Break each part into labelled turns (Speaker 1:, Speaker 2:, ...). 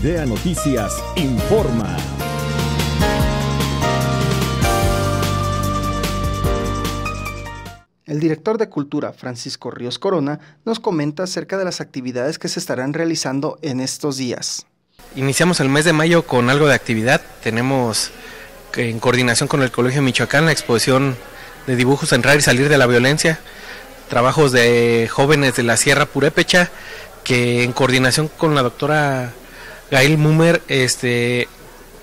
Speaker 1: Idea Noticias informa.
Speaker 2: El director de Cultura, Francisco Ríos Corona, nos comenta acerca de las actividades que se estarán realizando en estos días.
Speaker 3: Iniciamos el mes de mayo con algo de actividad. Tenemos, eh, en coordinación con el Colegio Michoacán, la exposición de dibujos Entrar y Salir de la Violencia, trabajos de jóvenes de la Sierra Purépecha, que en coordinación con la doctora Gail Mumer, este,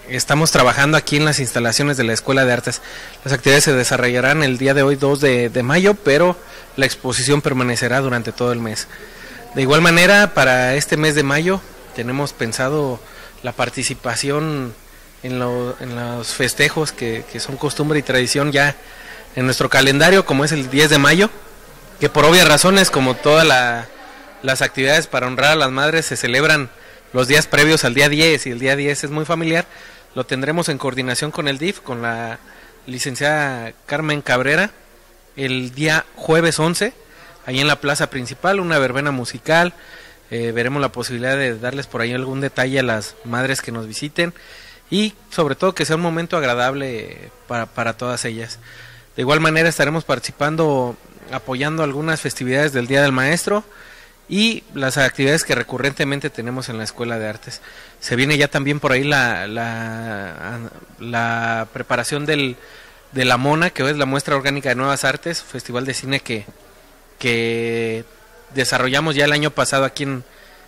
Speaker 3: estamos trabajando aquí en las instalaciones de la Escuela de Artes. Las actividades se desarrollarán el día de hoy, 2 de, mayo, pero la exposición permanecerá durante todo el mes. De igual manera, para este mes de mayo tenemos pensado la participación en, los festejos que, son costumbre y tradición ya en nuestro calendario, como es el 10 de mayo, que por obvias razones, como todas las actividades para honrar a las madres, se celebran los días previos al día 10 y el día 10 es muy familiar, lo tendremos en coordinación con el DIF, con la licenciada Carmen Cabrera, el día jueves 11, ahí en la plaza principal, una verbena musical, eh, veremos la posibilidad de darles por ahí algún detalle a las madres que nos visiten y sobre todo que sea un momento agradable para todas ellas. De igual manera estaremos participando, apoyando algunas festividades del Día del Maestro, y las actividades que recurrentemente tenemos en la Escuela de Artes. Se viene ya también por ahí la, la, preparación del, de la Mona, que es la muestra orgánica de nuevas artes, festival de cine que, desarrollamos ya el año pasado aquí en,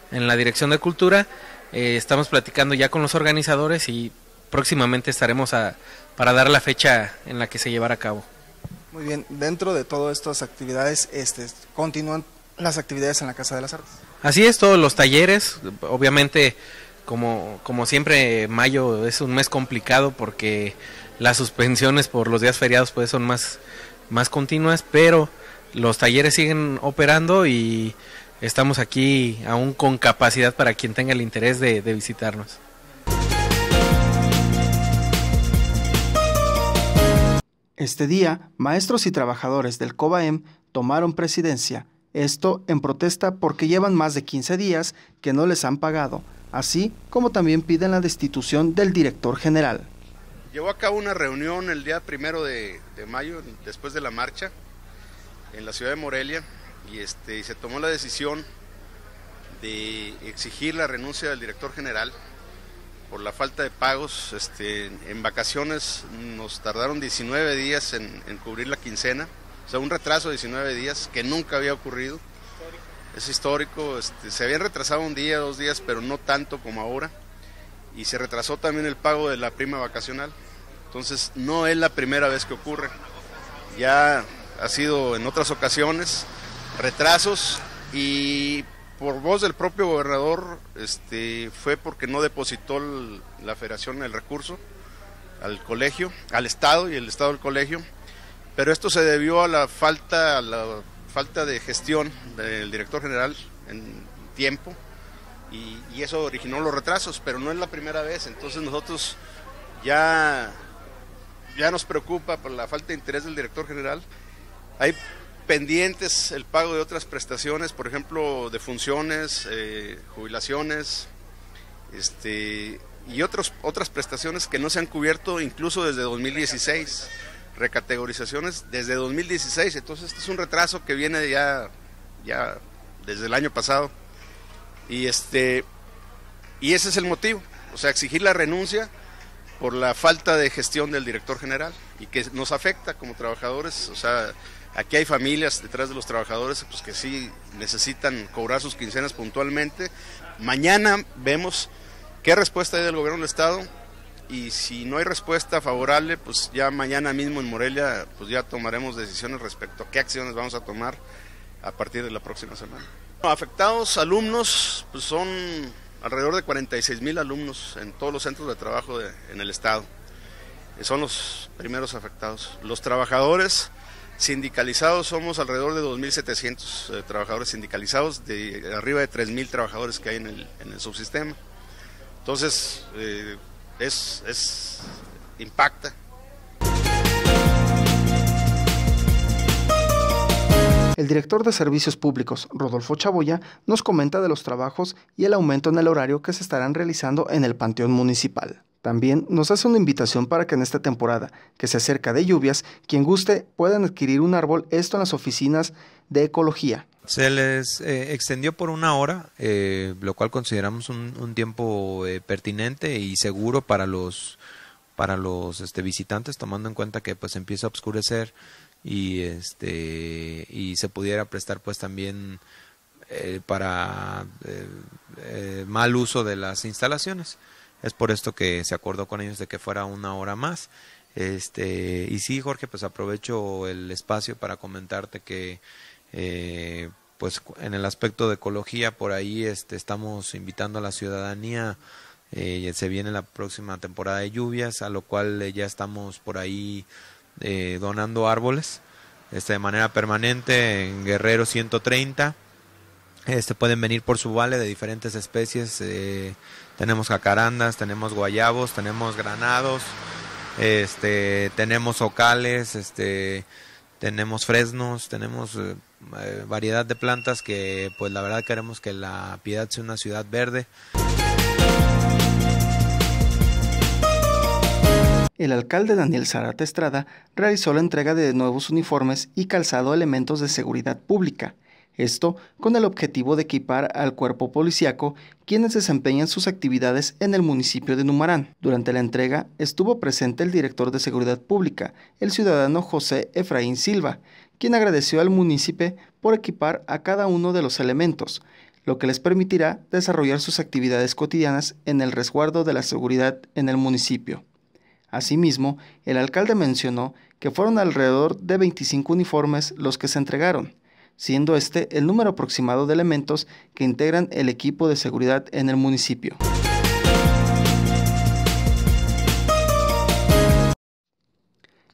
Speaker 3: la Dirección de Cultura. Eh, estamos platicando ya con los organizadores y próximamente estaremos a, para dar la fecha en la que se llevará a cabo.
Speaker 2: Muy bien, dentro de todas estas actividades, este, continúan las actividades en la Casa de las Artes.
Speaker 3: Así es, todos los talleres, obviamente como, siempre mayo es un mes complicado porque las suspensiones por los días feriados pues son más, más continuas, pero los talleres siguen operando y estamos aquí aún con capacidad para quien tenga el interés de, de visitarnos.
Speaker 2: Este día, maestros y trabajadores del COBAEM tomaron presidencia esto en protesta porque llevan más de 15 días que no les han pagado, así como también piden la destitución del director general.
Speaker 4: Llevó a cabo una reunión el día primero de, mayo, después de la marcha, en la ciudad de Morelia, este, y, se tomó la decisión de exigir la renuncia del director general por la falta de pagos. Este, en vacaciones nos tardaron 19 días en cubrir la quincena. O sea, un retraso de 19 días que nunca había ocurrido. Es histórico, este, se habían retrasado un día, dos días, pero no tanto como ahora. Y se retrasó también el pago de la prima vacacional. Entonces, no es la primera vez que ocurre. Ya ha sido en otras ocasiones retrasos y por voz del propio gobernador este, fue porque no depositó la federación el recurso al colegio, al Estado y el Estado del colegio. Pero esto se debió a la falta, a la falta de gestión del director general en tiempo y, eso originó los retrasos, pero no es la primera vez. Entonces nosotros ya, ya nos preocupa por la falta de interés del director general. Hay pendientes el pago de otras prestaciones, por ejemplo, de funciones, eh, jubilaciones, este, y otros, otras prestaciones que no se han cubierto incluso desde 2016 recategorizaciones desde 2016, entonces este es un retraso que viene ya, ya desde el año pasado. Y este y ese es el motivo, o sea, exigir la renuncia por la falta de gestión del director general y que nos afecta como trabajadores, o sea, aquí hay familias detrás de los trabajadores pues que sí necesitan cobrar sus quincenas puntualmente. Mañana vemos qué respuesta hay del gobierno del estado y si no hay respuesta favorable, pues ya mañana mismo en Morelia, pues ya tomaremos decisiones respecto a qué acciones vamos a tomar a partir de la próxima semana. afectados alumnos, pues son alrededor de 46 mil alumnos en todos los centros de trabajo en el estado. Eh, son los primeros afectados. Los trabajadores sindicalizados somos alrededor de 2.700 eh, trabajadores sindicalizados, de arriba de 3.000 trabajadores que hay en el, subsistema. Entonces, eh, es, es impacta.
Speaker 2: El director de Servicios Públicos, Rodolfo Chaboya, nos comenta de los trabajos y el aumento en el horario que se estarán realizando en el Panteón Municipal. También nos hace una invitación para que en esta temporada, que se acerca de lluvias, quien guste puedan adquirir un árbol, esto en las oficinas de ecología,
Speaker 1: se les eh, extendió por una hora, eh, lo cual consideramos un, tiempo eh, pertinente y seguro para los para los este, visitantes, tomando en cuenta que pues empieza a oscurecer y este y se pudiera prestar pues también para mal uso de las instalaciones. Es por esto que se acordó con ellos de que fuera una hora más. Este, y sí, Jorge, pues aprovecho el espacio para comentarte que eh, pues en el aspecto de ecología por ahí este, estamos invitando a la ciudadanía eh, se viene la próxima temporada de lluvias a lo cual eh, ya estamos por ahí donando árboles este, de manera permanente en Guerrero 130 este pueden venir por su vale de diferentes especies tenemos jacarandas tenemos guayabos tenemos granados este tenemos ocales este tenemos fresnos tenemos eh, variedad de plantas que pues la verdad queremos que la Piedad sea una ciudad verde.
Speaker 2: El alcalde Daniel Zarate Estrada realizó la entrega de nuevos uniformes y calzado elementos de seguridad pública, esto con el objetivo de equipar al cuerpo policiaco quienes desempeñan sus actividades en el municipio de Numarán. Durante la entrega estuvo presente el director de Seguridad Pública, el ciudadano José Efraín Silva, quien agradeció al municipio por equipar a cada uno de los elementos, lo que les permitirá desarrollar sus actividades cotidianas en el resguardo de la seguridad en el municipio. Asimismo, el alcalde mencionó que fueron alrededor de 25 uniformes los que se entregaron, siendo este el número aproximado de elementos que integran el equipo de seguridad en el municipio.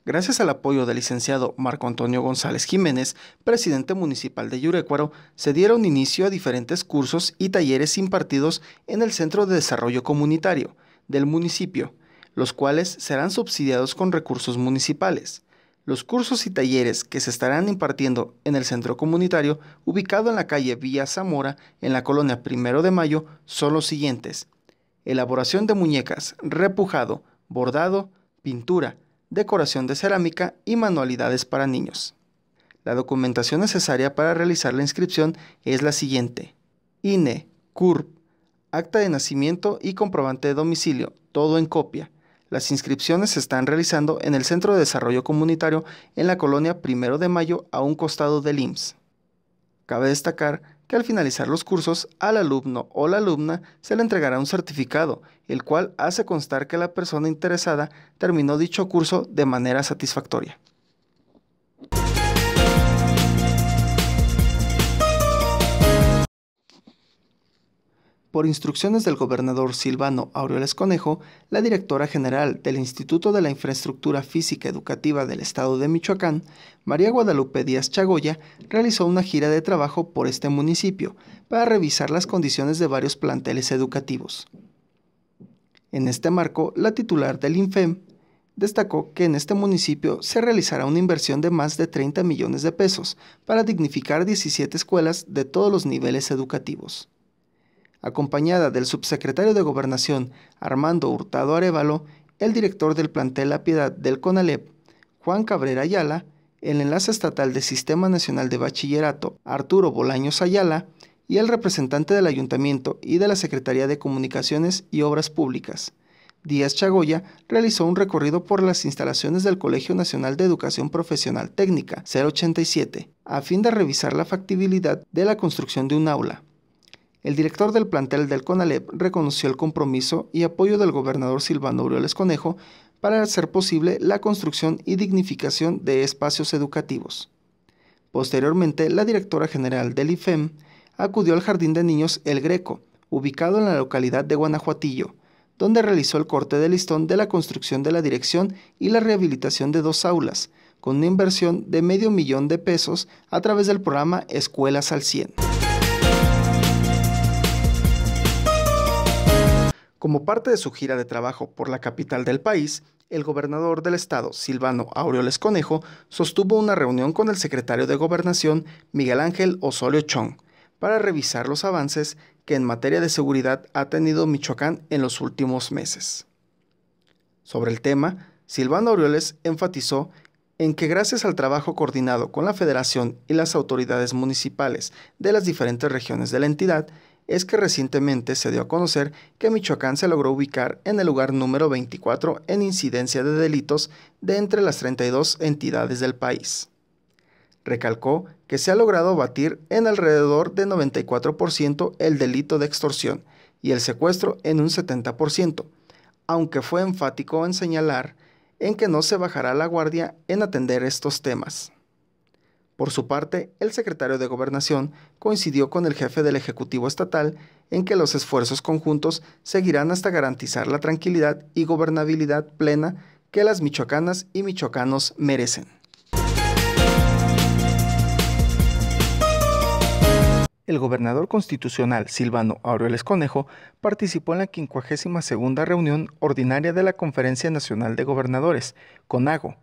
Speaker 2: Gracias al apoyo del licenciado Marco Antonio González Jiménez, presidente municipal de Yurecuaro, se dieron inicio a diferentes cursos y talleres impartidos en el Centro de Desarrollo Comunitario del municipio, los cuales serán subsidiados con recursos municipales. Los cursos y talleres que se estarán impartiendo en el centro comunitario, ubicado en la calle Villa Zamora, en la colonia Primero de Mayo, son los siguientes. Elaboración de muñecas, repujado, bordado, pintura, decoración de cerámica y manualidades para niños. La documentación necesaria para realizar la inscripción es la siguiente. INE, CURP, acta de nacimiento y comprobante de domicilio, todo en copia. Las inscripciones se están realizando en el Centro de Desarrollo Comunitario en la colonia Primero de Mayo a un costado del IMSS. Cabe destacar que al finalizar los cursos al alumno o la alumna se le entregará un certificado, el cual hace constar que la persona interesada terminó dicho curso de manera satisfactoria. por instrucciones del gobernador Silvano Aureoles Conejo, la directora general del Instituto de la Infraestructura Física Educativa del Estado de Michoacán, María Guadalupe Díaz Chagoya, realizó una gira de trabajo por este municipio para revisar las condiciones de varios planteles educativos. En este marco, la titular del INFEM destacó que en este municipio se realizará una inversión de más de 30 millones de pesos para dignificar 17 escuelas de todos los niveles educativos acompañada del subsecretario de Gobernación Armando Hurtado Arevalo, el director del plantel La Piedad del CONALEP, Juan Cabrera Ayala, el enlace estatal del Sistema Nacional de Bachillerato Arturo Bolaños Ayala y el representante del Ayuntamiento y de la Secretaría de Comunicaciones y Obras Públicas. Díaz Chagoya realizó un recorrido por las instalaciones del Colegio Nacional de Educación Profesional Técnica 087, a fin de revisar la factibilidad de la construcción de un aula. El director del plantel del CONALEP reconoció el compromiso y apoyo del gobernador Silvano Aureoles Conejo para hacer posible la construcción y dignificación de espacios educativos. Posteriormente, la directora general del IFEM acudió al Jardín de Niños El Greco, ubicado en la localidad de Guanajuatillo, donde realizó el corte de listón de la construcción de la dirección y la rehabilitación de dos aulas, con una inversión de medio millón de pesos a través del programa Escuelas al 100. Como parte de su gira de trabajo por la capital del país, el gobernador del estado, Silvano Aureoles Conejo, sostuvo una reunión con el secretario de Gobernación, Miguel Ángel Osorio Chong, para revisar los avances que en materia de seguridad ha tenido Michoacán en los últimos meses. Sobre el tema, Silvano Aureoles enfatizó en que gracias al trabajo coordinado con la Federación y las autoridades municipales de las diferentes regiones de la entidad, es que recientemente se dio a conocer que Michoacán se logró ubicar en el lugar número 24 en incidencia de delitos de entre las 32 entidades del país. Recalcó que se ha logrado batir en alrededor de 94% el delito de extorsión y el secuestro en un 70%, aunque fue enfático en señalar en que no se bajará la guardia en atender estos temas. Por su parte, el secretario de Gobernación coincidió con el jefe del Ejecutivo Estatal en que los esfuerzos conjuntos seguirán hasta garantizar la tranquilidad y gobernabilidad plena que las michoacanas y michoacanos merecen. El gobernador constitucional Silvano Aureoles Conejo participó en la 52 reunión ordinaria de la Conferencia Nacional de Gobernadores, CONAGO,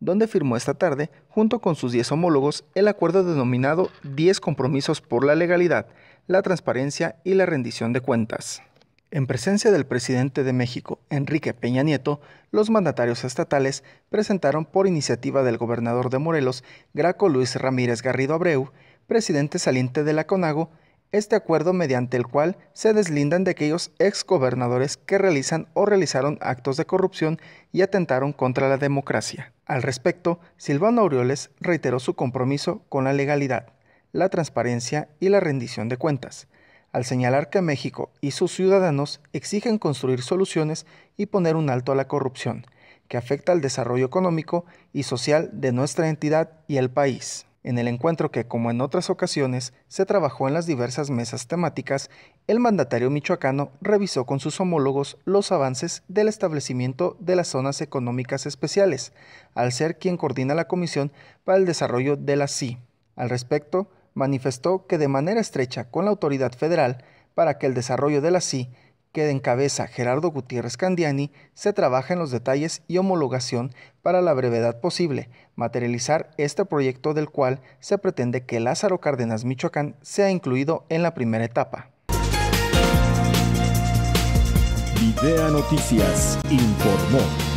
Speaker 2: donde firmó esta tarde, junto con sus diez homólogos, el acuerdo denominado 10 compromisos por la legalidad, la transparencia y la rendición de cuentas. En presencia del presidente de México, Enrique Peña Nieto, los mandatarios estatales presentaron por iniciativa del gobernador de Morelos, Graco Luis Ramírez Garrido Abreu, presidente saliente de la CONAGO, este acuerdo mediante el cual se deslindan de aquellos exgobernadores que realizan o realizaron actos de corrupción y atentaron contra la democracia. Al respecto, Silvano Aureoles reiteró su compromiso con la legalidad, la transparencia y la rendición de cuentas, al señalar que México y sus ciudadanos exigen construir soluciones y poner un alto a la corrupción, que afecta al desarrollo económico y social de nuestra entidad y el país. En el encuentro que, como en otras ocasiones, se trabajó en las diversas mesas temáticas, el mandatario michoacano revisó con sus homólogos los avances del establecimiento de las zonas económicas especiales, al ser quien coordina la Comisión para el Desarrollo de la CI. Al respecto, manifestó que de manera estrecha con la autoridad federal para que el desarrollo de la CI que encabeza Gerardo Gutiérrez Candiani, se trabaja en los detalles y homologación para la brevedad posible, materializar este proyecto del cual se pretende que Lázaro Cárdenas, Michoacán, sea incluido en la primera etapa. Noticias informó.